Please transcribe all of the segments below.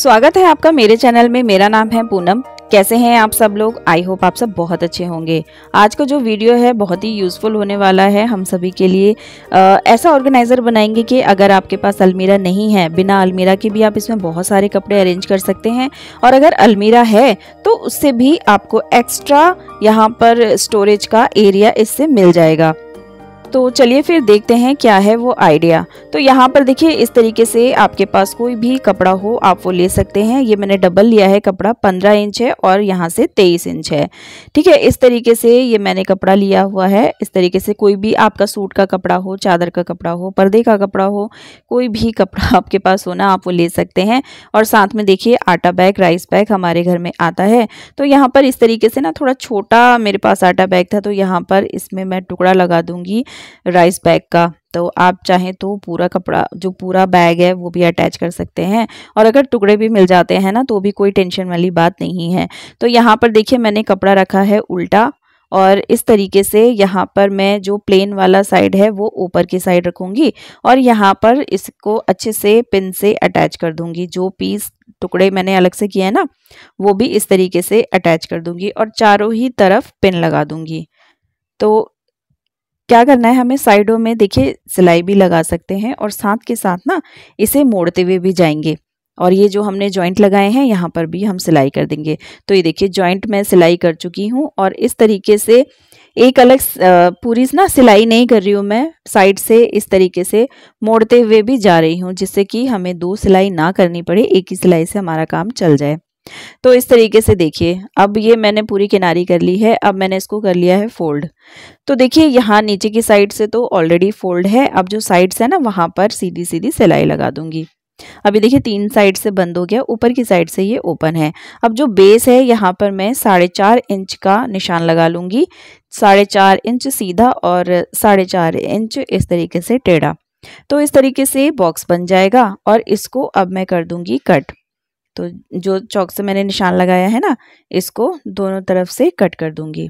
स्वागत है आपका मेरे चैनल में मेरा नाम है पूनम कैसे हैं आप सब लोग आई होप आप सब बहुत अच्छे होंगे आज का जो वीडियो है बहुत ही यूज़फुल होने वाला है हम सभी के लिए आ, ऐसा ऑर्गेनाइज़र बनाएंगे कि अगर आपके पास अलमीरा नहीं है बिना अलमीरा के भी आप इसमें बहुत सारे कपड़े अरेंज कर सकते हैं और अगर अलमीरा है तो उससे भी आपको एक्स्ट्रा यहाँ पर स्टोरेज का एरिया इससे मिल जाएगा तो चलिए फिर देखते हैं क्या है वो आइडिया तो यहाँ पर देखिए इस तरीके से आपके पास कोई भी कपड़ा हो आप वो ले सकते हैं ये मैंने डबल लिया है कपड़ा पंद्रह इंच है और यहाँ से तेईस इंच है ठीक है इस तरीके से ये मैंने कपड़ा लिया हुआ है इस तरीके से कोई भी आपका सूट का कपड़ा हो चादर का कपड़ा हो पर्दे का कपड़ा हो कोई भी कपड़ा आपके पास होना आप वो ले सकते हैं और साथ में देखिए आटा बैग राइस बैग हमारे घर में आता है तो यहाँ पर इस तरीके से ना थोड़ा छोटा मेरे पास आटा बैग था तो यहाँ पर इसमें मैं टुकड़ा लगा दूंगी राइस बैग का तो आप चाहें तो पूरा कपड़ा जो पूरा बैग है वो भी अटैच कर सकते हैं और अगर टुकड़े भी मिल जाते हैं ना तो भी कोई टेंशन वाली बात नहीं है तो यहाँ पर देखिए मैंने कपड़ा रखा है उल्टा और इस तरीके से यहाँ पर मैं जो प्लेन वाला साइड है वो ऊपर की साइड रखूँगी और यहाँ पर इसको अच्छे से पिन से अटैच कर दूँगी जो पीस टुकड़े मैंने अलग से किए हैं ना वो भी इस तरीके से अटैच कर दूँगी और चारों ही तरफ पिन लगा दूँगी तो क्या करना है हमें साइडों में देखिए सिलाई भी लगा सकते हैं और साथ के साथ ना इसे मोड़ते हुए भी जाएंगे और ये जो हमने जॉइंट लगाए हैं यहाँ पर भी हम सिलाई कर देंगे तो ये देखिए जॉइंट मैं सिलाई कर चुकी हूँ और इस तरीके से एक अलग पूरी ना सिलाई नहीं कर रही हूँ मैं साइड से इस तरीके से मोड़ते हुए भी जा रही हूँ जिससे कि हमें दो सिलाई ना करनी पड़े एक ही सिलाई से हमारा काम चल जाए तो इस तरीके से देखिए अब ये मैंने पूरी किनारी कर ली है अब मैंने इसको कर लिया है फोल्ड तो देखिए यहाँ नीचे की साइड से तो ऑलरेडी फोल्ड है अब जो साइड्स है ना वहाँ पर सीधी सीधी सिलाई लगा दूंगी अभी देखिए तीन साइड से बंद हो गया ऊपर की साइड से ये ओपन है अब जो बेस है यहाँ पर मैं साढ़े चार इंच का निशान लगा लूंगी साढ़े चार इंच सीधा और साढ़े चार इंच इस तरीके से टेढ़ा तो इस तरीके से बॉक्स बन जाएगा और इसको अब मैं कर दूंगी कट तो जो चौक से मैंने निशान लगाया है ना इसको दोनों तरफ से कट कर दूंगी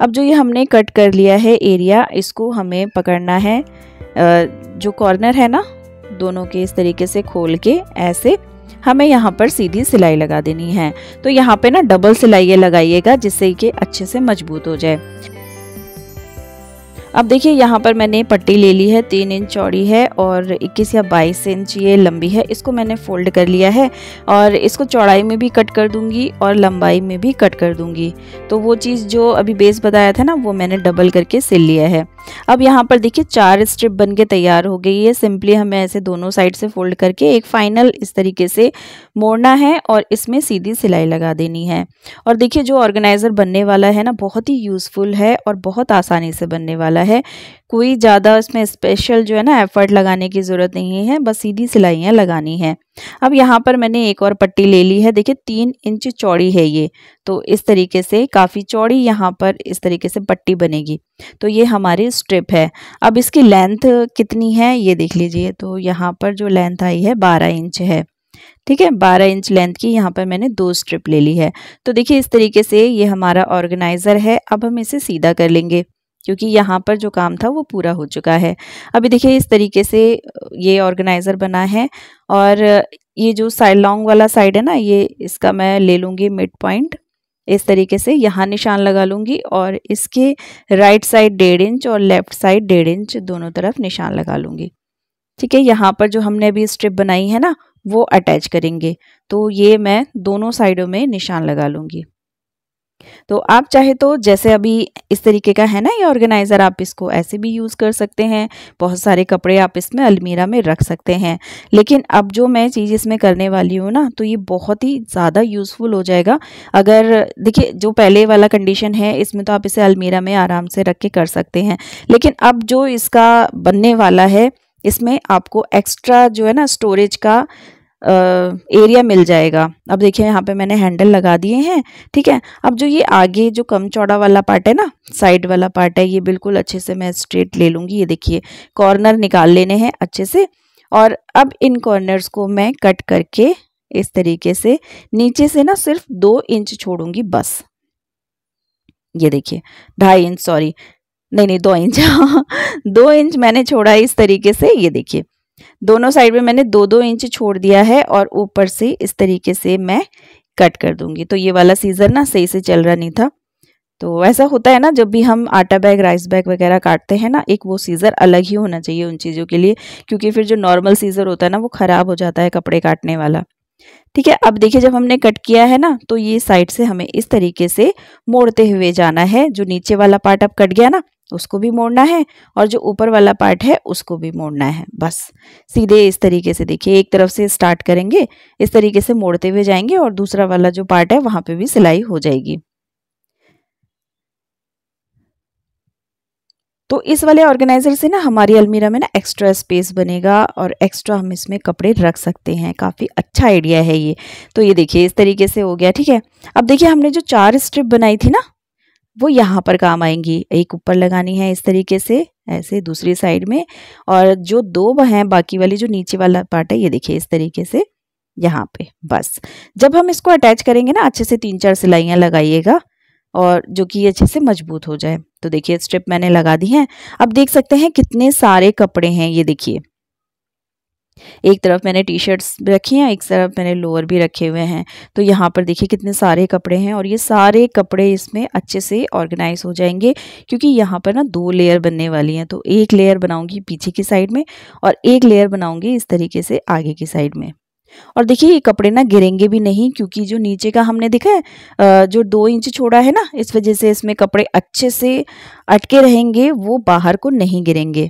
अब जो ये हमने कट कर लिया है एरिया इसको हमें पकड़ना है जो कॉर्नर है ना दोनों के इस तरीके से खोल के ऐसे हमें यहाँ पर सीधी सिलाई लगा देनी है तो यहाँ पे ना डबल सिलाई लगाइएगा जिससे कि अच्छे से मजबूत हो जाए अब देखिए यहाँ पर मैंने पट्टी ले ली है तीन इंच चौड़ी है और 21 या 22 इंच ये लंबी है इसको मैंने फोल्ड कर लिया है और इसको चौड़ाई में भी कट कर दूंगी और लंबाई में भी कट कर दूंगी तो वो चीज़ जो अभी बेस बताया था ना वो मैंने डबल करके सिल लिया है अब यहाँ पर देखिए चार स्ट्रिप बन के तैयार हो गई है सिंपली हमें ऐसे दोनों साइड से फोल्ड करके एक फाइनल इस तरीके से मोड़ना है और इसमें सीधी सिलाई लगा देनी है और देखिए जो ऑर्गेनाइज़र बनने वाला है ना बहुत ही यूज़फुल है और बहुत आसानी से बनने वाला है कोई ज़्यादा इसमें स्पेशल जो है ना एफर्ट लगाने की ज़रूरत नहीं है बस सीधी सिलाइयाँ लगानी है अब यहाँ पर मैंने एक और पट्टी ले ली है देखिए तीन इंच चौड़ी है ये तो इस तरीके से काफ़ी चौड़ी यहाँ पर इस तरीके से पट्टी बनेगी तो ये हमारी स्ट्रिप है अब इसकी लेंथ कितनी है ये देख लीजिए तो यहाँ पर जो लेंथ आई है बारह इंच है ठीक है बारह इंच लेंथ की यहाँ पर मैंने दो स्ट्रिप ले ली है तो देखिए इस तरीके से ये हमारा ऑर्गेनाइज़र है अब हम इसे सीधा कर लेंगे क्योंकि यहाँ पर जो काम था वो पूरा हो चुका है अभी देखिए इस तरीके से ये ऑर्गेनाइज़र बना है और ये जो साइड लॉन्ग वाला साइड है ना ये इसका मैं ले लूँगी मिड पॉइंट इस तरीके से यहाँ निशान लगा लूँगी और इसके राइट साइड डेढ़ इंच और लेफ्ट साइड डेढ़ इंच दोनों तरफ निशान लगा लूँगी ठीक है यहाँ पर जो हमने अभी स्ट्रिप बनाई है ना वो अटैच करेंगे तो ये मैं दोनों साइडों में निशान लगा लूँगी तो आप चाहे तो जैसे अभी इस तरीके का है ना ये ऑर्गेनाइज़र आप इसको ऐसे भी यूज़ कर सकते हैं बहुत सारे कपड़े आप इसमें अलमीरा में रख सकते हैं लेकिन अब जो मैं चीज़ इसमें करने वाली हूँ ना तो ये बहुत ही ज़्यादा यूज़फुल हो जाएगा अगर देखिए जो पहले वाला कंडीशन है इसमें तो आप इसे अलमीरा में आराम से रख के कर सकते हैं लेकिन अब जो इसका बनने वाला है इसमें आपको एक्स्ट्रा जो है ना स्टोरेज का एरिया मिल जाएगा अब देखिए यहाँ पे मैंने हैंडल लगा दिए हैं ठीक है अब जो ये आगे जो कम चौड़ा वाला पार्ट है ना साइड वाला पार्ट है ये बिल्कुल अच्छे से मैं स्ट्रेट ले लूँगी ये देखिए कॉर्नर निकाल लेने हैं अच्छे से और अब इन कॉर्नर्स को मैं कट करके इस तरीके से नीचे से ना सिर्फ दो इंच छोड़ूंगी बस ये देखिए ढाई इंच सॉरी नहीं नहीं दो इंच दो इंच मैंने छोड़ा इस तरीके से ये देखिए दोनों साइड में मैंने दो दो इंच छोड़ दिया है और ऊपर से इस तरीके से मैं कट कर दूंगी तो ये वाला सीज़र ना सही से चल रहा नहीं था तो ऐसा होता है ना जब भी हम आटा बैग राइस बैग वगैरह काटते हैं ना एक वो सीज़र अलग ही होना चाहिए उन चीज़ों के लिए क्योंकि फिर जो नॉर्मल सीज़र होता है ना वो ख़राब हो जाता है कपड़े काटने वाला ठीक है अब देखिए जब हमने कट किया है ना तो ये साइड से हमें इस तरीके से मोड़ते हुए जाना है जो नीचे वाला पार्ट अब कट गया ना उसको भी मोड़ना है और जो ऊपर वाला पार्ट है उसको भी मोड़ना है बस सीधे इस तरीके से देखिए एक तरफ से स्टार्ट करेंगे इस तरीके से मोड़ते हुए जाएंगे और दूसरा वाला जो पार्ट है वहां पे भी सिलाई हो जाएगी तो इस वाले ऑर्गेनाइजर से ना हमारी अलमीरा में ना एक्स्ट्रा स्पेस बनेगा और एक्स्ट्रा हम इसमें कपड़े रख सकते हैं काफ़ी अच्छा आइडिया है ये तो ये देखिए इस तरीके से हो गया ठीक है अब देखिए हमने जो चार स्ट्रिप बनाई थी ना वो यहाँ पर काम आएंगी एक ऊपर लगानी है इस तरीके से ऐसे दूसरी साइड में और जो दो हैं बाकी वाली जो नीचे वाला पार्ट है ये देखिए इस तरीके से यहाँ पे बस जब हम इसको अटैच करेंगे ना अच्छे से तीन चार सिलाइयाँ लगाइएगा और जो कि अच्छे से मजबूत हो जाए तो देखिए स्ट्रिप मैंने लगा दी है अब देख सकते हैं कितने सारे कपड़े हैं ये देखिए एक तरफ मैंने टी शर्ट्स रखी हैं एक तरफ मैंने लोअर भी रखे हुए हैं तो यहाँ पर देखिए कितने सारे कपड़े हैं और ये सारे कपड़े इसमें अच्छे से ऑर्गेनाइज हो जाएंगे क्योंकि यहाँ पर ना दो लेयर बनने वाली हैं तो एक लेयर बनाऊंगी पीछे की साइड में और एक लेयर बनाऊंगी इस तरीके से आगे की साइड में और देखिए ये कपड़े ना गिरेंगे भी नहीं क्योंकि जो नीचे का हमने देखा है जो दो इंच छोड़ा है ना इस वजह से इसमें कपड़े अच्छे से अटके रहेंगे वो बाहर को नहीं गिरेंगे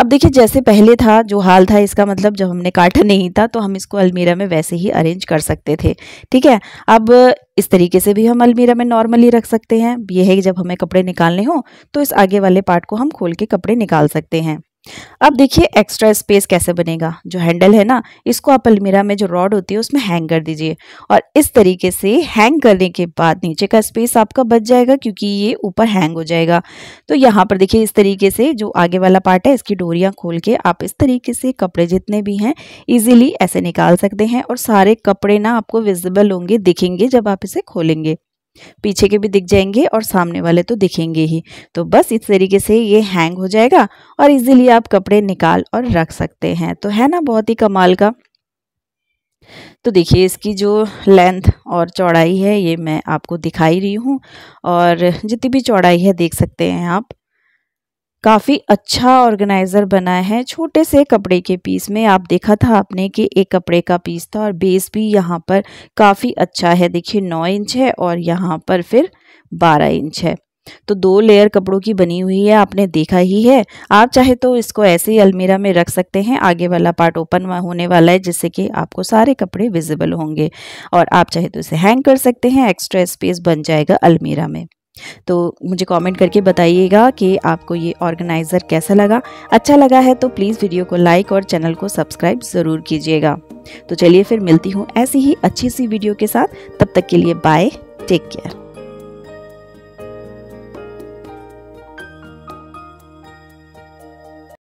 अब देखिए जैसे पहले था जो हाल था इसका मतलब जब हमने काटा नहीं था तो हम इसको अलमीरा में वैसे ही अरेंज कर सकते थे ठीक है अब इस तरीके से भी हम अलमीरा में नॉर्मली रख सकते हैं यह है कि जब हमें कपड़े निकालने हों तो इस आगे वाले पार्ट को हम खोल के कपड़े निकाल सकते हैं अब देखिए एक्स्ट्रा स्पेस कैसे बनेगा जो हैंडल है ना इसको आप अलमीरा में जो रॉड होती है उसमें हैंग कर दीजिए और इस तरीके से हैंग करने के बाद नीचे का स्पेस आपका बच जाएगा क्योंकि ये ऊपर हैंग हो जाएगा तो यहाँ पर देखिए इस तरीके से जो आगे वाला पार्ट है इसकी डोरियाँ खोल के आप इस तरीके से कपड़े जितने भी हैं ईजिली ऐसे निकाल सकते हैं और सारे कपड़े ना आपको विजिबल होंगे दिखेंगे जब आप इसे खोलेंगे पीछे के भी दिख जाएंगे और सामने वाले तो दिखेंगे ही तो बस इस तरीके से ये हैंग हो जाएगा और इजीली आप कपड़े निकाल और रख सकते हैं तो है ना बहुत ही कमाल का तो देखिए इसकी जो लेंथ और चौड़ाई है ये मैं आपको दिखाई रही हूँ और जितनी भी चौड़ाई है देख सकते हैं आप काफ़ी अच्छा ऑर्गेनाइज़र बना है छोटे से कपड़े के पीस में आप देखा था आपने कि एक कपड़े का पीस था और बेस भी यहाँ पर काफ़ी अच्छा है देखिए नौ इंच है और यहाँ पर फिर बारह इंच है तो दो लेयर कपड़ों की बनी हुई है आपने देखा ही है आप चाहे तो इसको ऐसे ही अलमीरा में रख सकते हैं आगे वाला पार्ट ओपन होने वाला है जिससे कि आपको सारे कपड़े विजिबल होंगे और आप चाहे तो इसे हैंग कर सकते हैं एक्स्ट्रा स्पेस बन जाएगा अलमीरा में तो मुझे कमेंट करके बताइएगा कि आपको ये ऑर्गेनाइज़र कैसा लगा अच्छा लगा है तो प्लीज़ वीडियो को लाइक और चैनल को सब्सक्राइब ज़रूर कीजिएगा तो चलिए फिर मिलती हूँ ऐसी ही अच्छी सी वीडियो के साथ तब तक के लिए बाय टेक केयर